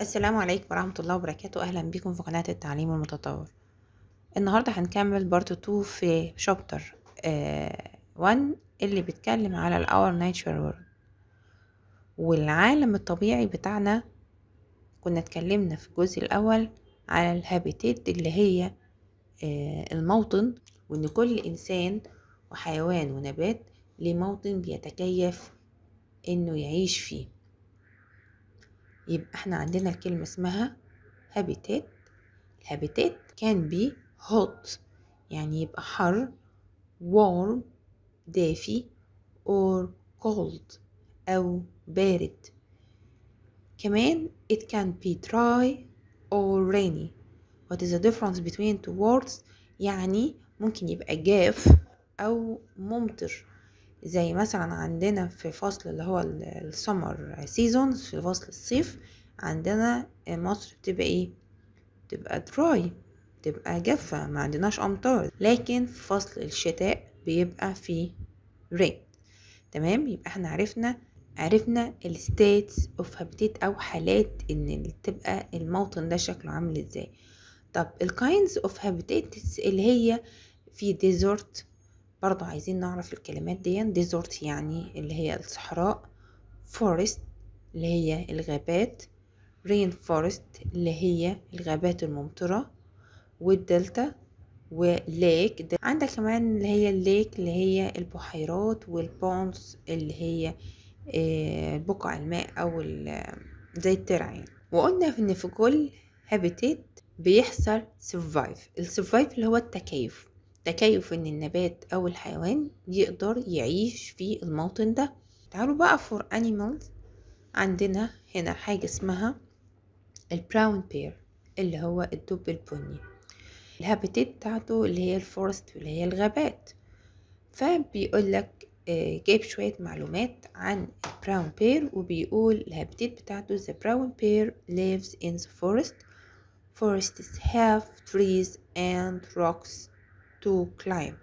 السلام عليكم ورحمة الله وبركاته أهلا بكم في قناة التعليم المتطور النهاردة هنكمل بارت 2 في شابتر آه، 1 اللي بيتكلم على الأور نيتشر وورد والعالم الطبيعي بتاعنا كنا اتكلمنا في الجزء الأول على الهابيتات اللي هي آه، الموطن وإن كل إنسان وحيوان ونبات ليه موطن بيتكيف إنه يعيش فيه يبقى احنا عندنا الكلمة اسمها هابيتات الهابيتات كان بي هوت يعني يبقى حر warm دافي or cold أو بارد كمان it can be dry or rainy what is the difference between two words يعني ممكن يبقى جاف أو ممطر زي مثلا عندنا في فصل اللي هو السمر سيزون في فصل الصيف عندنا آه، مصر بتبقى ايه بتبقى دراي بتبقى جافة ما عندناش امطار لكن في فصل الشتاء بيبقى في رين تمام يبقى احنا عرفنا عرفنا الستيتس اوف هابيتيت او حالات ان تبقى الموطن ده شكله عامل ازاي طب الكاينز اوف هابيتيتس اللي هي في ديزورت برضو عايزين نعرف الكلمات دي ديزورت يعني اللي هي الصحراء فورست اللي هي الغابات رين فورست اللي هي الغابات الممطرة والدلتا وليك عندك كمان اللي هي الليك اللي هي البحيرات والبونس اللي هي آه، بقع الماء او زي الترع يعني وقلنا ان في كل هابيتيت بيحصل سرفايف السرفايف اللي هو التكيف تكيف ان النبات او الحيوان يقدر يعيش في الموطن ده تعالوا بقى فور animals عندنا هنا حاجة اسمها البراون بير اللي هو الدب البني الهابيتات بتاعته اللي هي الفورست واللي هي الغابات فبيقول لك آه، جايب شوية معلومات عن البراون بير وبيقول الهابيتات بتاعته the brown bear lives in the forest forests have trees and rocks to climb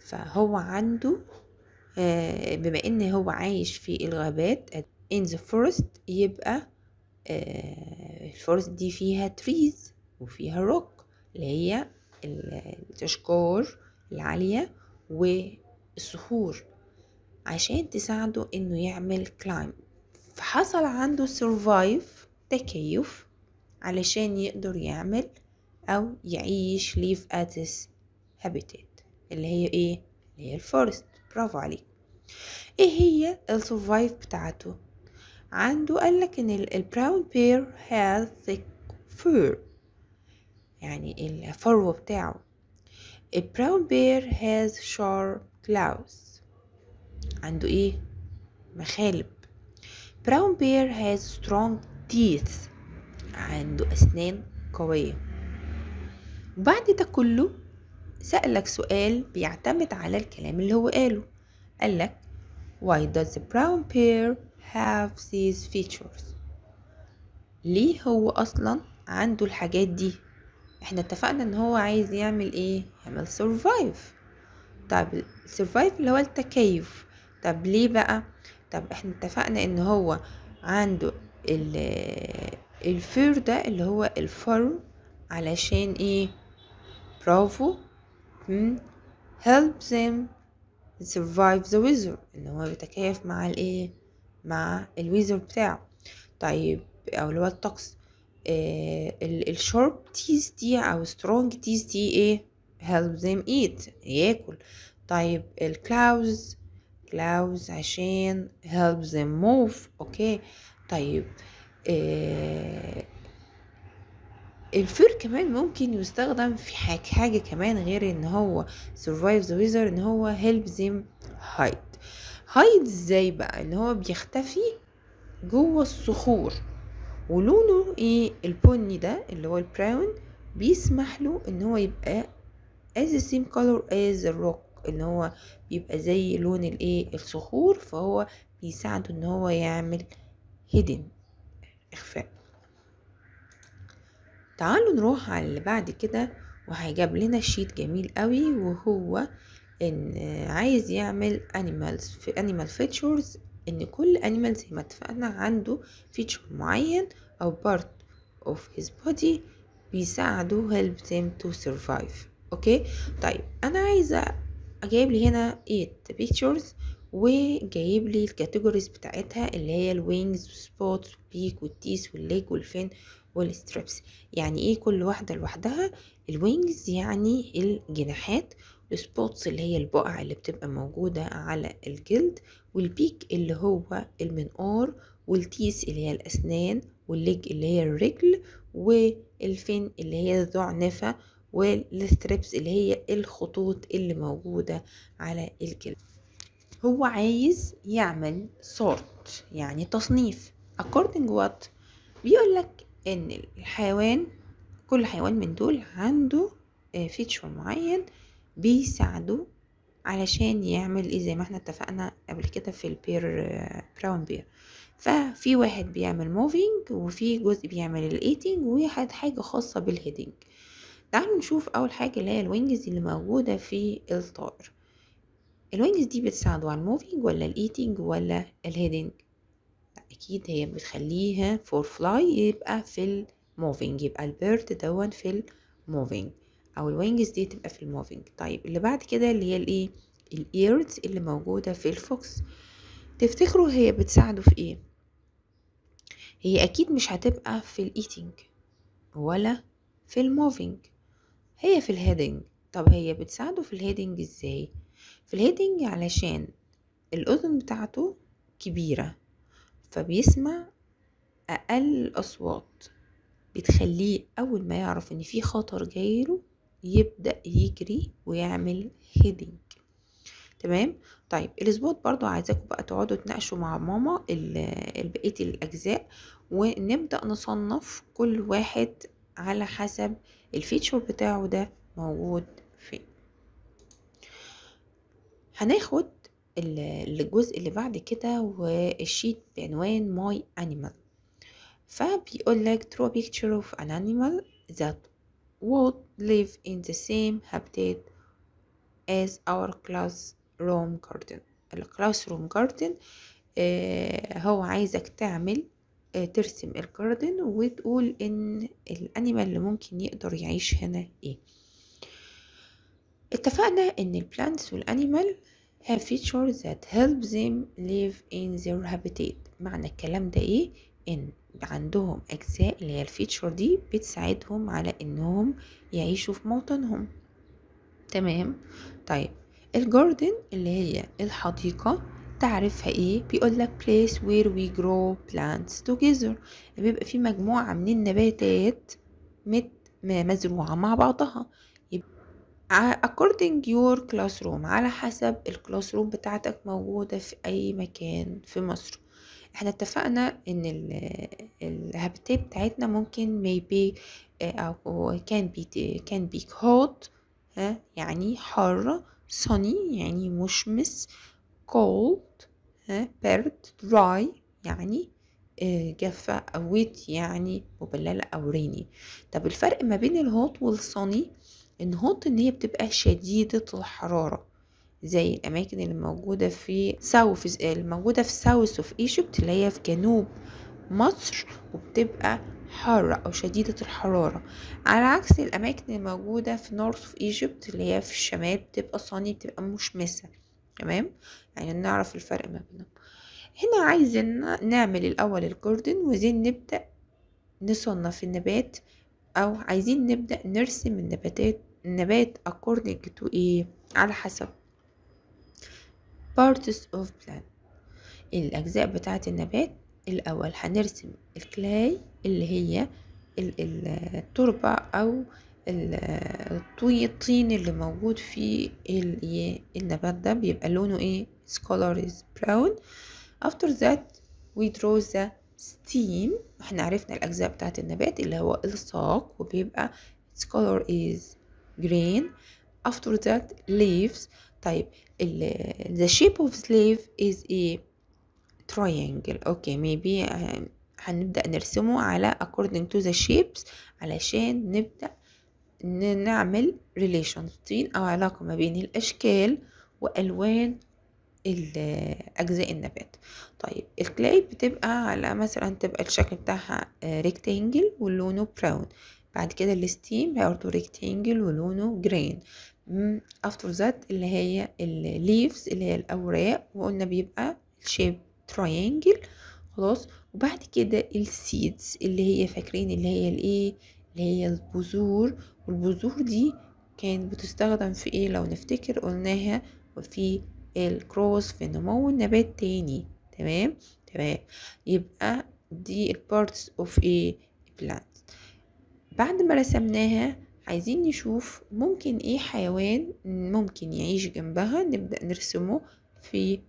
فهو عنده آه، بما ان هو عايش في الغابات in the forest يبقى آه، الفورست دي فيها trees وفيها rock اللي هي الاشجار العالية والصخور عشان تساعده انه يعمل climb فحصل عنده سرفايف تكيف علشان يقدر يعمل او يعيش live at هابيتات اللي هي ايه اللي هي الفورست برافو عليك ايه هي السرفايف بتاعته عنده قالك ان البراون بير هاز thick fur يعني الفرو بتاعه البراون بير هاز شارب كلاوس عنده ايه مخالب براون بير هاز سترونج تيث عنده أسنان قوية بعد ده كله سألك سؤال بيعتمد على الكلام اللي هو قاله قالك Why does the brown bear have these features ليه هو أصلا عنده الحاجات دي احنا اتفقنا ان هو عايز يعمل ايه يعمل survive طب survive اللي هو التكيف طب ليه بقى طب احنا اتفقنا ان هو عنده الفير ده اللي هو الفر علشان ايه برافو م? Hmm? help them survive the weather ان هو بيتكيف مع الايه مع الويزر بتاعه طيب او اللي هو الطقس آه الشارب تيز دي او سترونج تيز دي ايه help them eat ياكل طيب الكلاوز كلاوز عشان help them move اوكي طيب آه الفير كمان ممكن يستخدم في حاجة, حاجة كمان غير ان هو survive the weather ان هو help them hide هايد ازاي بقى ان هو بيختفي جوه الصخور ولونه ايه البني ده اللي هو البراون بيسمح له ان هو يبقى as the same color as the rock ان هو يبقى زي لون الايه الصخور فهو بيساعده ان هو يعمل hidden اخفاء تعالوا نروح على اللي بعد كده وهيجاب لنا شيت جميل قوي وهو ان عايز يعمل animals في animal features ان كل animal زي ما اتفقنا عنده feature معين او part of his body بيساعده help them to survive اوكي طيب انا عايزه اجيب لي هنا 8 pictures وجايب لي الكاتيجوريز بتاعتها اللي هي الوينجز والسبوتس والبيك والتيس والليج والفين والستريبس يعني ايه كل واحدة لوحدها الوينجز يعني الجناحات السبوتس اللي هي البقع اللي بتبقى موجودة على الجلد والبيك اللي هو المنقار والتيس اللي هي الأسنان والليج اللي هي الرجل والفين اللي هي الذعنفة والستريبس اللي هي الخطوط اللي موجودة على الجلد هو عايز يعمل صورت يعني تصنيف according what بيقول لك ان الحيوان كل حيوان من دول عنده فيتشر آه، معين بيساعده علشان يعمل ايه زي ما احنا اتفقنا قبل كده في البير براون بير ففي واحد بيعمل موفينج وفي جزء بيعمل الايتينج وواحد حاجه خاصه بالهيدنج تعالوا نشوف اول حاجه اللي هي الوينجز اللي موجوده في الطائر الوينجز دي بتساعده على الموفينج ولا الايتينج ولا الهيدنج اكيد هي بتخليها فور فلاي يبقى في الموفينج يبقى البيرد دون في الموفينج او الوينجز دي تبقى في الموفينج طيب اللي بعد كده اللي هي الايه الايرز اللي موجوده في الفوكس تفتكروا هي بتساعده في ايه هي اكيد مش هتبقى في الايتينج ولا في الموفينج هي في الهيدنج طب هي بتساعده في الهيدنج ازاي في الهيدنج علشان الاذن بتاعته كبيره فبيسمع أقل الأصوات بتخليه أول ما يعرف إن في خطر جايله يبدأ يجري ويعمل هيدنج تمام طيب الاسبوع برضو عايزاكم بقى تقعدوا تناقشوا مع ماما بقيه الاجزاء ونبدا نصنف كل واحد على حسب الفيتشر بتاعه ده موجود فين هناخد الجزء اللي بعد كده والشيت بعنوان ماي انيمال فبيقول لك draw picture of an animal that would live in the same habitat as our classroom garden الكلاس روم garden آه، هو عايزك تعمل آه، ترسم الجاردن وتقول ان الانيمال اللي ممكن يقدر يعيش هنا ايه اتفقنا ان البلانتس والانيمال have features that help them live in their habitat معنى الكلام ده ايه ان عندهم اجزاء اللي هي الفيتشر دي بتساعدهم على انهم يعيشوا في موطنهم تمام طيب الجاردن اللي هي الحديقة تعرفها ايه بيقول لك place where we grow plants together بيبقى في مجموعة من النباتات مت مزروعة مع بعضها according your classroom على حسب الكلاس روم بتاعتك موجودة في أي مكان في مصر احنا اتفقنا ان الهابتات بتاعتنا ممكن maybe آه، او can be can be hot ها يعني حر sunny يعني مشمس cold ها برد dry يعني آه، جافة أو wet يعني مبللة أو ريني طب الفرق ما بين الهوت والصني النهوض ان هي بتبقى شديدة الحرارة زي الاماكن اللي موجودة في ساوث الموجودة في ساوث اوف ايجيبت اللي هي في جنوب مصر وبتبقى حارة أو شديدة الحرارة على عكس الأماكن الموجودة في نورث اوف ايجيبت اللي هي في الشمال بتبقى صاني بتبقى مشمسة تمام يعني نعرف الفرق ما بينهم هنا عايزين نعمل الأول الجردن وزين نبدأ نصنف النبات أو عايزين نبدأ نرسم النباتات النبات according to إيه على حسب parts of plant الأجزاء بتاعة النبات الأول هنرسم الكلاي اللي هي التربة أو الطين اللي موجود في إيه، النبات ده بيبقى لونه ايه it's color is brown after that we draw the ستيم احنا عرفنا الأجزاء بتاعة النبات اللي هو الساق وبيبقى its color is green after that leaves طيب the shape of the leaf is a triangle اوكي maybe آه، هنبدأ نرسمه على according to the shapes علشان نبدأ نعمل relations بين أو علاقة ما بين الأشكال وألوان أجزاء النبات طيب الكلاي بتبقى على مثلا تبقى الشكل بتاعها ريكتانجل آه، ولونه براون بعد كده الستيم برضه ريكتانجل ولونه جرين افتر ذات اللي هي الليفز اللي هي الاوراق وقلنا بيبقى الشيب تراينجل خلاص وبعد كده السيدز اللي هي فاكرين اللي هي الايه اللي هي البذور والبذور دي كانت بتستخدم في ايه لو نفتكر قلناها في الكروس في نمو النبات تاني تمام تمام يبقى دي البارتس اوف ايه بلانت بعد ما رسمناها عايزين نشوف ممكن ايه حيوان ممكن يعيش جنبها نبدأ نرسمه في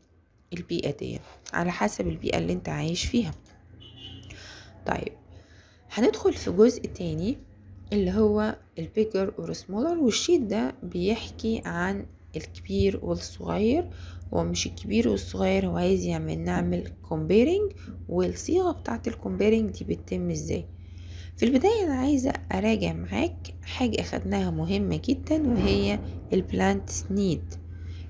البيئة دي على حسب البيئة اللي انت عايش فيها طيب هندخل في جزء تاني اللي هو البيجر اور سمولر والشيت ده بيحكي عن الكبير والصغير هو مش الكبير والصغير هو عايز يعمل نعمل كومبيرنج والصيغة بتاعت الكومبيرنج دي بتتم ازاي في البداية أنا عايزة أراجع معاك حاجة أخدناها مهمة جدا وهي البلانت نيد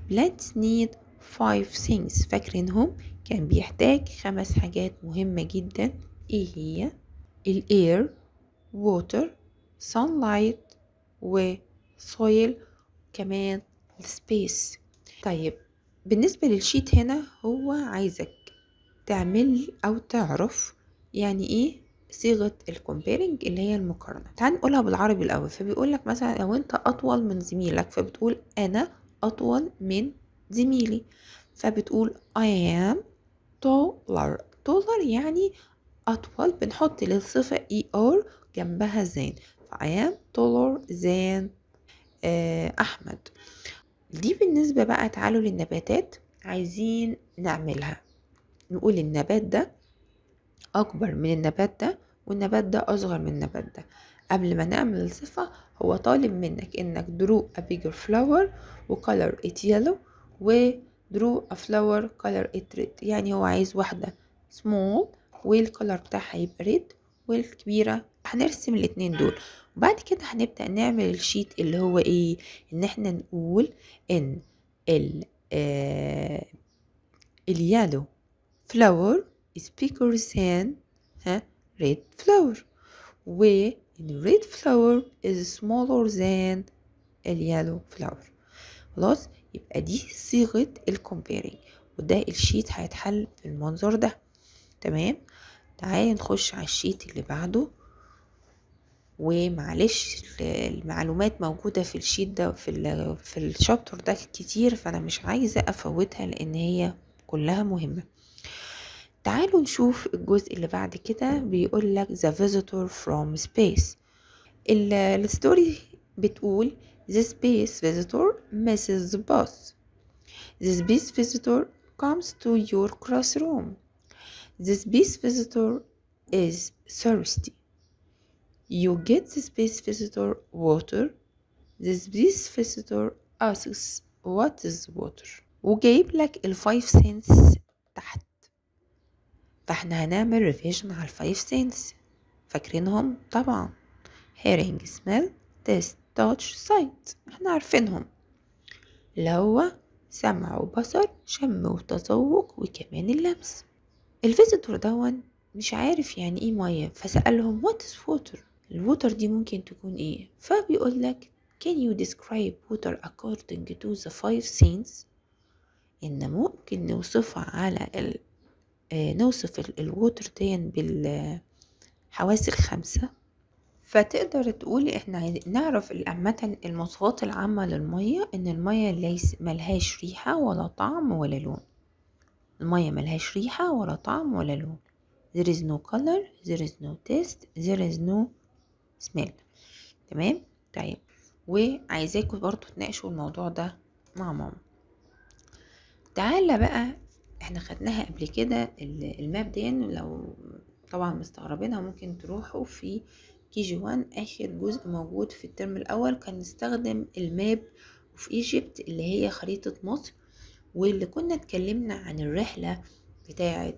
بلانت نيد 5 things فاكرينهم كان بيحتاج خمس حاجات مهمة جدا ايه هي الاير ووتر sunlight و soil كمان السبيس طيب بالنسبة للشيت هنا هو عايزك تعمل أو تعرف يعني إيه صيغة الكومبيرنج اللي هي المقارنة تعال نقولها بالعربي الأول فبيقول لك مثلا لو أنت أطول من زميلك فبتقول أنا أطول من زميلي فبتقول I am taller taller يعني أطول بنحط للصفة er جنبها زين ف I am taller than آه، أحمد دي بالنسبة بقى تعالوا للنباتات عايزين نعملها نقول النبات ده أكبر من النبات ده والنبات ده أصغر من النبات ده قبل ما نعمل الصفة هو طالب منك إنك draw a bigger flower color it yellow و draw a flower color it red يعني هو عايز واحدة small والكولر بتاعها يبقى red والكبيرة هنرسم الاتنين دول بعد كده هنبدأ نعمل الشيت اللي هو ايه ان احنا نقول ان ال آه اليالو فلاور is bigger ها red flower و ان red flower is smaller than اليالو فلاور خلاص يبقى دي صيغة الكومبيرنج وده الشيت هيتحل بالمنظر ده تمام تعالي نخش على الشيت اللي بعده ومعلش المعلومات موجودة في الشيت ده في, في الشابتر ده كتير فأنا مش عايزة أفوتها لأن هي كلها مهمة تعالوا نشوف الجزء اللي بعد كده بيقول لك the visitor from space الستوري بتقول the space visitor misses the bus the space visitor comes to your classroom the space visitor is thirsty You get the space visitor water. The space visitor asks what is water. وجايب لك ال 5 cents تحت فاحنا هنعمل ريفيجن على ال 5 cents فاكرينهم طبعا hearing smell taste touch sight احنا عارفينهم اللي هو سمع وبصر شم وتذوق وكمان اللمس الفيزيتور دون مش عارف يعني ايه ميه فسألهم what is water الوتر دي ممكن تكون ايه فبيقول لك can you describe water according to the five scenes ان ممكن نوصفها على ال... آه، نوصف الوتر دي بالحواس الخمسة فتقدر تقول احنا نعرف عامة المواصفات العامة للمية ان المية ليس ملهاش ريحة ولا طعم ولا لون المية ملهاش ريحة ولا طعم ولا لون there is no color there is no taste there is no سمال تمام طيب وعايزاكوا برضو تناقشوا الموضوع ده مع ماما تعالى بقى احنا خدناها قبل كده الماب دي لو طبعا مستغربينها ممكن تروحوا في كي جي وان اخر جزء موجود في الترم الاول كان نستخدم الماب في ايجيبت اللي هي خريطة مصر واللي كنا اتكلمنا عن الرحلة بتاعة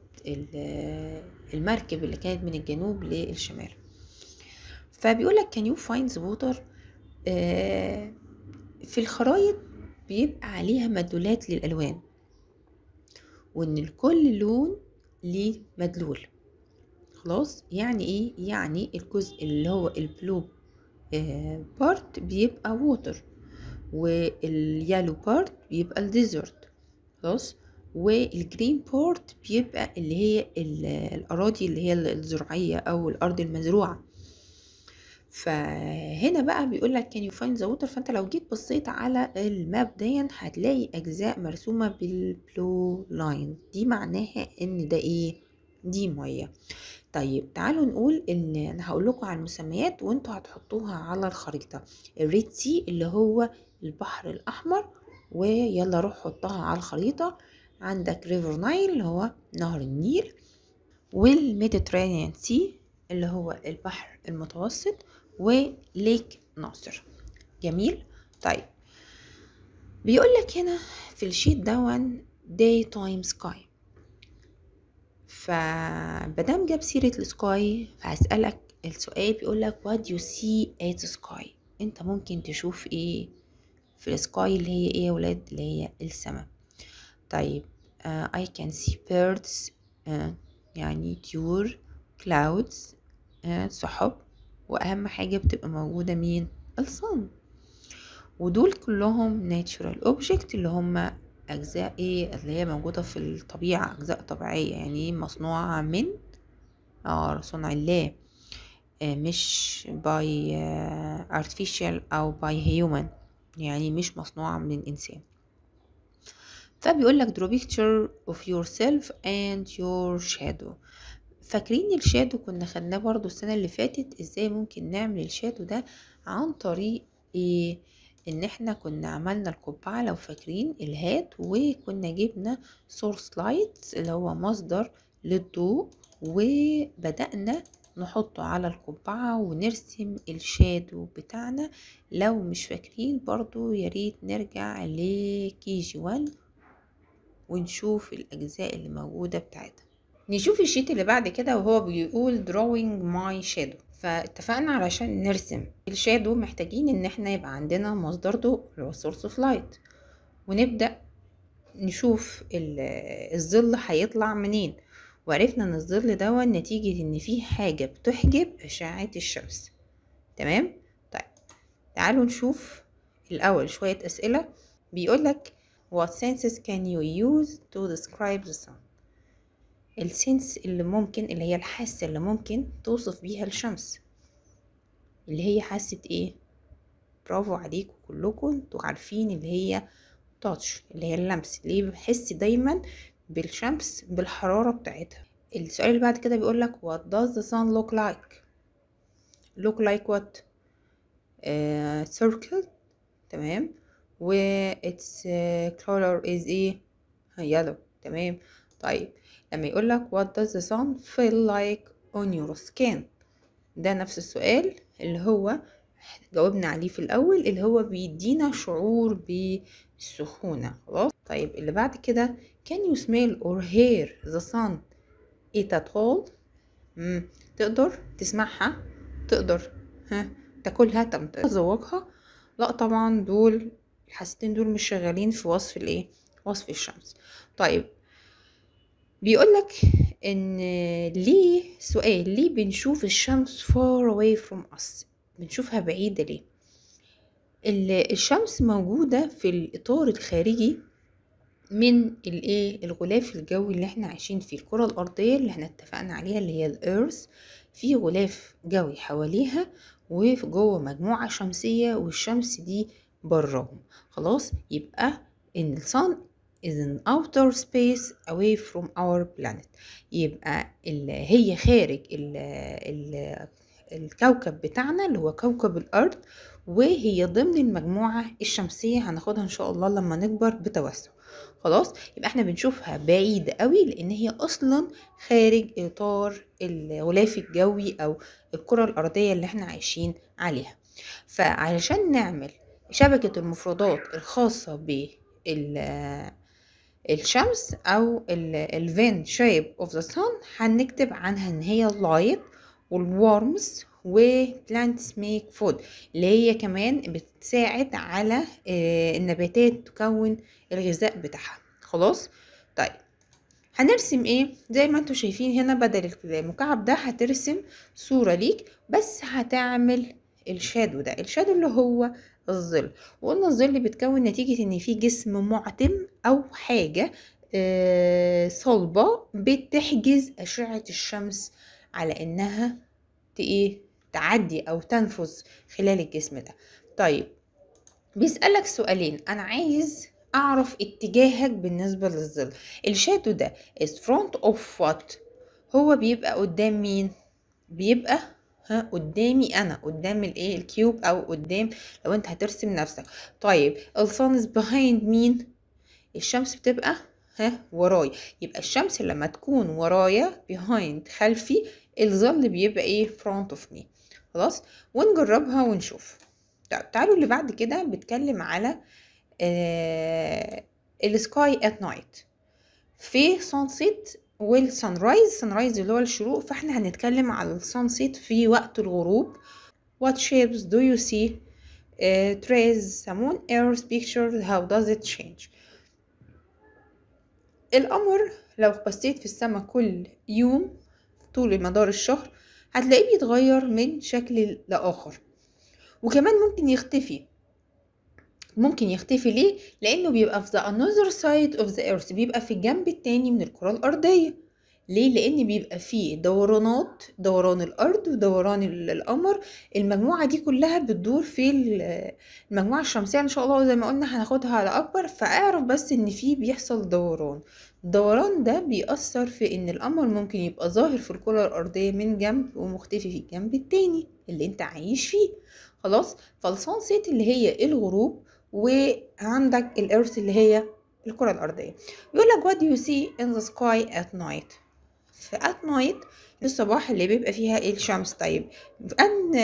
المركب اللي كانت من الجنوب للشمال فبيقول لك كان يو فاينز ووتر في الخرايط بيبقى عليها مدلولات للألوان وإن كل لون ليه مدلول خلاص يعني إيه يعني الجزء اللي هو البلو بارت آه، بيبقى ووتر واليالو بارت بيبقى الديزرت خلاص والجرين بارت بيبقى اللي هي الأراضي اللي هي الزراعية أو الأرض المزروعة فهنا بقى بيقول لك كان يو فايند ذا ووتر فانت لو جيت بصيت على الماب دي هتلاقي اجزاء مرسومه بالبلو لاين دي معناها ان ده ايه دي ميه طيب تعالوا نقول ان انا هقول لكم على المسميات وانتوا هتحطوها على الخريطه الريد سي اللي هو البحر الاحمر ويلا روح حطها على الخريطه عندك ريفر نايل اللي هو نهر النيل والميديترينيان سي اللي هو البحر المتوسط وليك ناصر جميل طيب بيقول لك هنا في الشيت دون داي تايم سكاي فبدام جاب سيرة السكاي فهسألك السؤال بيقول لك what you see at the sky انت ممكن تشوف ايه في السكاي اللي هي ايه يا ولاد اللي هي السماء طيب uh, I can see birds uh, يعني طيور clouds uh, سحب واهم حاجه بتبقى موجوده مين الصن ودول كلهم ناتشورال اوبجكت اللي هم اجزاء ايه اللي هي موجوده في الطبيعه اجزاء طبيعيه يعني مصنوعه من اه صنع الله آه مش باي ارتفيشال آه او باي هيومن يعني مش مصنوعه من الانسان فبيقول لك draw picture of yourself and your shadow فاكرين الشادو كنا خدناه برضو السنة اللي فاتت ازاي ممكن نعمل الشادو ده عن طريق ايه ان احنا كنا عملنا القبعة لو فاكرين الهات وكنا جبنا سورس لايت اللي هو مصدر للضوء وبدأنا نحطه على القبعة ونرسم الشادو بتاعنا لو مش فاكرين برضو ياريت نرجع لكي جي ونشوف الأجزاء اللي موجودة بتاعتها نشوف الشيت اللي بعد كده وهو بيقول drawing my shadow فاتفقنا علشان نرسم الشادو محتاجين ان احنا يبقى عندنا مصدر ضوء اللي هو source of light ونبدأ نشوف الظل هيطلع منين وعرفنا ان الظل ده نتيجة ان فيه حاجة بتحجب اشعة الشمس تمام طيب تعالوا نشوف الاول شوية اسئلة بيقولك what senses can you use to describe the sun السنس اللي ممكن اللي هي الحاسة اللي ممكن توصف بيها الشمس اللي هي حاسة ايه برافو عليكم كلكم انتوا عارفين اللي هي تاتش اللي هي اللمس اللي بحس دايما بالشمس بالحرارة بتاعتها السؤال اللي بعد كده بيقول لك what does the sun look like look like what uh, circle تمام و its آه، color is ايه yellow تمام طيب لما يقول لك what does the sun feel like on your skin ده نفس السؤال اللي هو جاوبنا عليه في الأول اللي هو بيدينا شعور بالسخونة خلاص طيب اللي بعد كده can you smell or hear the sun it at all مم. تقدر تسمعها تقدر ها تاكلها تذوقها لا طبعا دول الحاستين دول مش شغالين في وصف الايه وصف الشمس طيب بيقولك ان ليه سؤال ليه بنشوف الشمس far away from us بنشوفها بعيدة ليه الشمس موجودة في الإطار الخارجي من الايه الغلاف الجوي اللي احنا عايشين فيه الكرة الأرضية اللي احنا اتفقنا عليها اللي هي الإيرث في غلاف جوي حواليها جوه مجموعة شمسية والشمس دي براهم خلاص يبقى ان الصن is in outer space away from our planet يبقى هي خارج ال ال الكوكب بتاعنا اللي هو كوكب الأرض وهي ضمن المجموعة الشمسية هناخدها إن شاء الله لما نكبر بتوسع خلاص يبقى احنا بنشوفها بعيدة قوي لأن هي أصلا خارج إطار الغلاف الجوي أو الكرة الأرضية اللي احنا عايشين عليها فعلشان نعمل شبكة المفردات الخاصة بال الشمس او الفين شيب اوف ذا سان هنكتب عنها ان هي اللايت والورمز وبلانتس ميك فود اللي هي كمان بتساعد على آه، النباتات تكون الغذاء بتاعها خلاص طيب هنرسم ايه زي ما انتم شايفين هنا بدل المكعب ده هترسم صورة ليك بس هتعمل الشادو ده الشادو اللي هو الظل وقلنا الظل بيتكون نتيجة ان في جسم معتم أو حاجة صلبة بتحجز أشعة الشمس على إنها إيه، تعدي أو تنفذ خلال الجسم ده طيب بيسألك سؤالين أنا عايز أعرف اتجاهك بالنسبة للظل الشادو ده is front of what هو بيبقى قدام مين بيبقى ها قدامي انا قدام الايه الكيوب او قدام لو انت هترسم نفسك طيب الصن is behind مين الشمس بتبقى ها ورايا يبقى الشمس لما تكون ورايا behind خلفي الظل بيبقى ايه front of me خلاص ونجربها ونشوف طيب تعالوا اللي بعد كده بتكلم على آه السكاي ات نايت في سانسيت والسان رايز سان رايز اللي هو الشروق فاحنا هنتكلم على السانسيت في وقت الغروب what shapes do you see uh, آه، trace someone else picture how does it change القمر لو بصيت في السماء كل يوم طول مدار الشهر هتلاقيه بيتغير من شكل لآخر وكمان ممكن يختفي ممكن يختفي ليه؟ لأنه بيبقى في the another side of the earth بيبقى في الجنب التاني من الكرة الأرضية ليه لان بيبقى فيه دورانات دوران الارض ودوران القمر المجموعه دي كلها بتدور في المجموعه الشمسيه ان شاء الله زي ما قلنا هناخدها على اكبر فاعرف بس ان فيه بيحصل دوران الدوران ده بيأثر في ان القمر ممكن يبقى ظاهر في الكرة الارضية من جنب ومختفي في الجنب التاني اللي انت عايش فيه خلاص فالصن سيت اللي هي الغروب وعندك الارث اللي هي الكرة الارضية يقول لك what do you see in the sky at night في نايت night الصباح اللي بيبقى فيها ايه الشمس طيب ان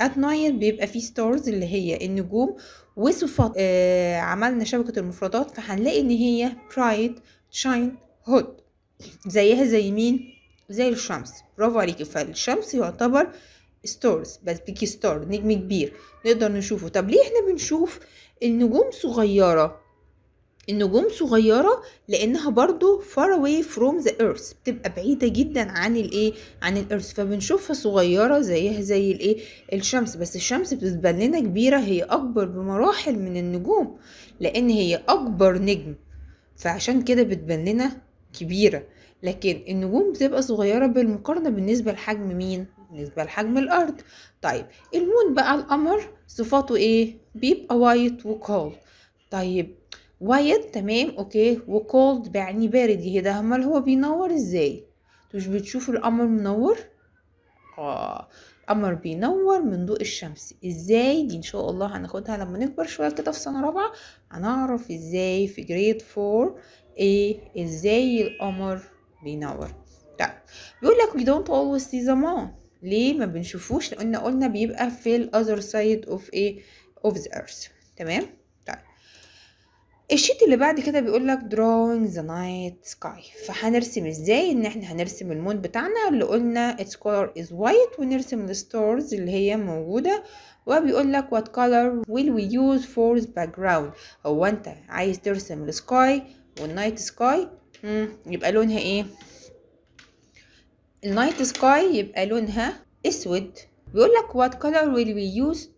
ات نايت بيبقى فيه ستارز اللي هي النجوم وصفات آه عملنا شبكة المفردات فهنلاقي ان هي برايت شاين هود زيها زي مين زي الشمس برافو عليكي فالشمس يعتبر ستارز بس بيكي ستار نجم كبير نقدر نشوفه طب ليه احنا بنشوف النجوم صغيره النجوم صغيرة لأنها برضو far away from the earth بتبقى بعيدة جدا عن الايه عن الارث فبنشوفها صغيرة زيها زي الايه الشمس بس الشمس بتبان لنا كبيرة هي أكبر بمراحل من النجوم لأن هي أكبر نجم فعشان كده بتبان لنا كبيرة لكن النجوم بتبقى صغيرة بالمقارنة بالنسبة لحجم مين؟ بالنسبة لحجم الأرض طيب المون بقى القمر صفاته ايه؟ بيبقى وايت وكال طيب وايد تمام اوكي وكولد بيعني بارد يهدا امال هو بينور ازاي مش بتشوفوا القمر منور اه القمر بينور من ضوء الشمس ازاي دي ان شاء الله هناخدها لما نكبر شويه كده في سنه رابعه هنعرف ازاي في جريد 4 ايه ازاي القمر بينور طيب. بيقول لك we don't always see the moon ليه ما بنشوفوش لان قلنا بيبقى في الاذر سايد اوف ايه اوف ذا ايرث تمام الشيت اللي بعد كده بيقول لك drawing the night sky فهنرسم ازاي ان احنا هنرسم المون بتاعنا اللي قلنا its color is white ونرسم الستارز اللي هي موجودة وبيقول لك what color will we use for the background هو انت عايز ترسم السكاي والنايت سكاي يبقى لونها ايه النايت سكاي يبقى لونها اسود بيقول لك what color will we use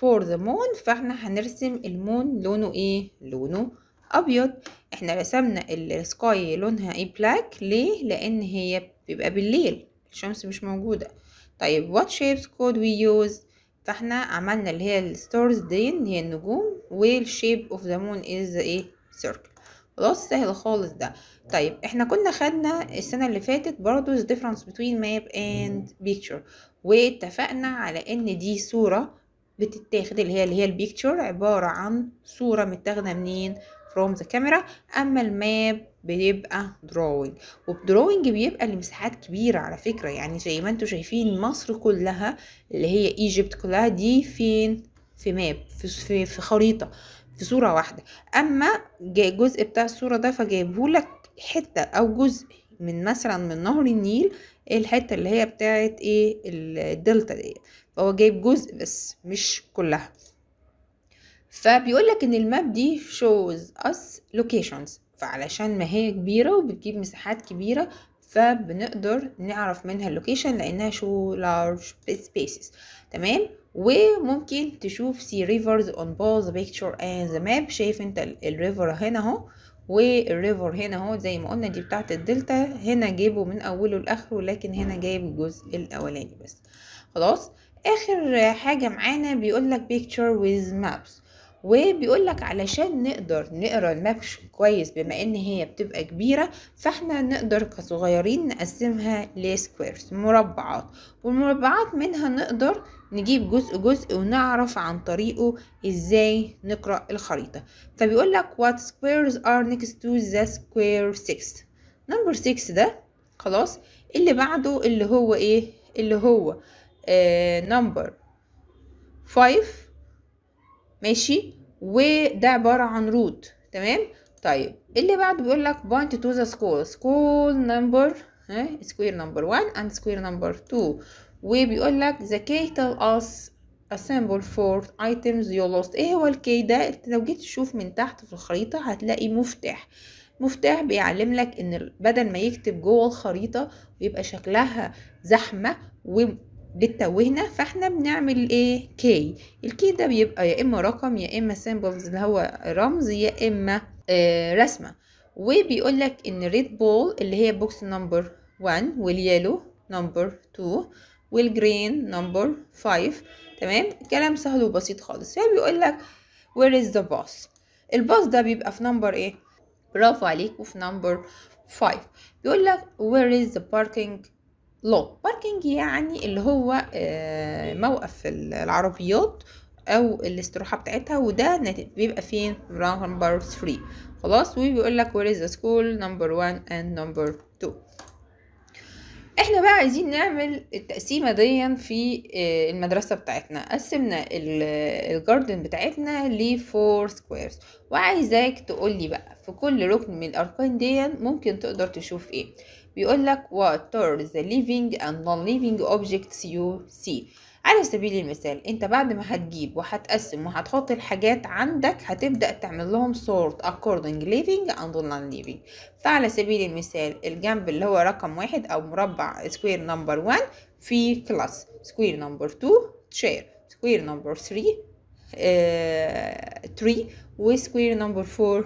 for the moon فاحنا هنرسم المون لونه ايه لونه ابيض احنا رسمنا السكاي لونها ايه بلاك ليه لان هي بيبقى بالليل الشمس مش موجوده طيب what shapes could we use فاحنا عملنا اللي هي الستارز دي اللي هي النجوم والشيب اوف ذا مون از ايه سيركل خلاص سهل خالص ده طيب احنا كنا خدنا السنه اللي فاتت برضو ذا ديفرنس بتوين ماب اند بيكتشر واتفقنا على ان دي صوره بتتاخد اللي هي اللي هي البيكتشر عبارة عن صورة متاخدة منين from the camera اما الماب بيبقى دروينج وبدروينج بيبقى لمساحات كبيرة على فكرة يعني زي ما انتوا شايفين مصر كلها اللي هي ايجيبت كلها دي فين في ماب في, في خريطة في صورة واحدة اما الجزء بتاع الصورة ده فجايبهولك حتة او جزء من مثلا من نهر النيل الحتة اللي هي بتاعت ايه الدلتا ديت فهو جايب جزء بس مش كلها فبيقول لك ان الماب دي شوز اس لوكيشنز فعلشان ما هي كبيرة وبتجيب مساحات كبيرة فبنقدر نعرف منها اللوكيشن لانها شو لارج سبيسز تمام وممكن تشوف سي ريفرز اون both بيكتشر picture ذا ماب شايف انت الريفر هنا اهو والريفر هنا اهو زي ما قلنا دي بتاعه الدلتا هنا جايبه من اوله لاخره لكن هنا جايب الجزء الاولاني بس خلاص اخر حاجة معانا بيقولك picture with وبيقول وبيقولك علشان نقدر نقرا الماب كويس بما ان هي بتبقى كبيرة فاحنا نقدر كصغيرين نقسمها لسكويرز مربعات والمربعات منها نقدر نجيب جزء جزء ونعرف عن طريقه ازاي نقرأ الخريطة فبيقولك what سكويرز are next to the square 6 نمبر 6 ده خلاص اللي بعده اللي هو ايه اللي هو نمبر آه، فايف ماشي وده عبارة عن روت تمام طيب اللي بعد بيقول لك point to the school school number ها square number 1 and square number وبيقول لك the key tell us assemble for items you lost ايه هو الكي ده انت لو جيت تشوف من تحت في الخريطة هتلاقي مفتاح مفتاح بيعلم لك ان بدل ما يكتب جوه الخريطة ويبقى شكلها زحمة بتتوهنا فاحنا بنعمل ايه كي الكي ده بيبقى يا اما رقم يا اما سيمبلز اللي هو رمز يا اما آه رسمه وبيقول لك ان الريد بول اللي هي بوكس نمبر 1 واليالو نمبر 2 والجرين نمبر 5 تمام كلام سهل وبسيط خالص يعني بيقول لك وير از ذا باس الباص ده بيبقى في نمبر ايه برافو عليك وفي نمبر 5 بيقول لك وير از ذا باركينج لوت باركنج يعني اللي هو آه، موقف العربيات او الاستراحه بتاعتها وده بيبقى فين رانك نمبر 3 خلاص وبيقول لك وير از سكول نمبر 1 اند نمبر 2 احنا بقى عايزين نعمل التقسيمه دي في آه، المدرسه بتاعتنا قسمنا الجاردن بتاعتنا ل 4 سكويرز وعايزاك تقول لي بقى في كل ركن من الاركان دي ممكن تقدر تشوف ايه بيقول لك what are the living and non-living objects you see على سبيل المثال انت بعد ما هتجيب وهتقسم وهتحط الحاجات عندك هتبدأ تعمل لهم sort according living and non-living فعلى سبيل المثال الجنب اللي هو رقم واحد او مربع square number one في class square number two chair square number three uh, tree و square number four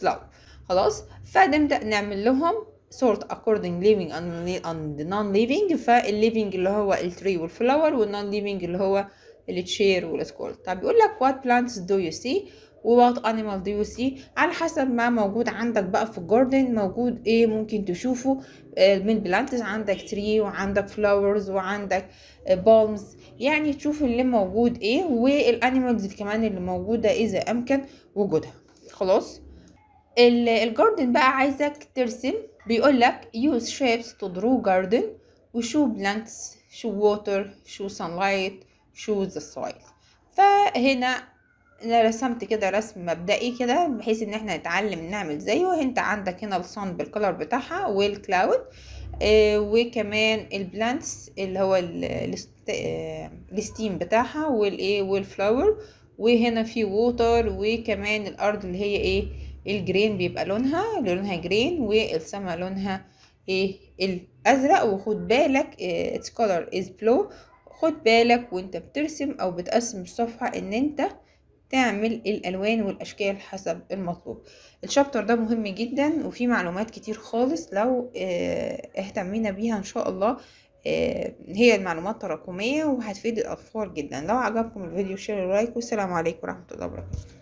flower خلاص فنبدأ نعمل لهم sort according living and non living فالليفينج اللي هو التري والفلاور والنون living اللي هو التشير والسكول طب بيقول لك what plants do you see و what animal do you see على حسب ما موجود عندك بقى في الجاردن موجود ايه ممكن تشوفه من بلانتس عندك تري وعندك فلاورز وعندك بالمز يعني تشوف اللي موجود ايه والانيمالز كمان اللي موجودة اذا امكن وجودها خلاص الجاردن بقى عايزك ترسم بيقول لك use shapes to draw garden وشو plants شو water شو sunlight شو the soil فهنا انا رسمت كده رسم مبدئي كده بحيث ان احنا نتعلم نعمل زيه انت عندك هنا الصن بالكلر بتاعها والكلاود آه وكمان البلانتس اللي هو الستيم آه، بتاعها والايه والفلاور وهنا في ووتر وكمان الارض اللي هي ايه الجرين بيبقى لونها لونها جرين والسما لونها ايه الازرق وخد بالك آه، its color is blue خد بالك وانت بترسم او بتقسم الصفحة ان انت تعمل الالوان والاشكال حسب المطلوب الشابتر ده مهم جدا وفيه معلومات كتير خالص لو آه، اهتمينا بيها ان شاء الله آه، هي المعلومات تراكمية وهتفيد الاطفال جدا لو عجبكم الفيديو شير لايك والسلام عليكم ورحمة الله وبركاته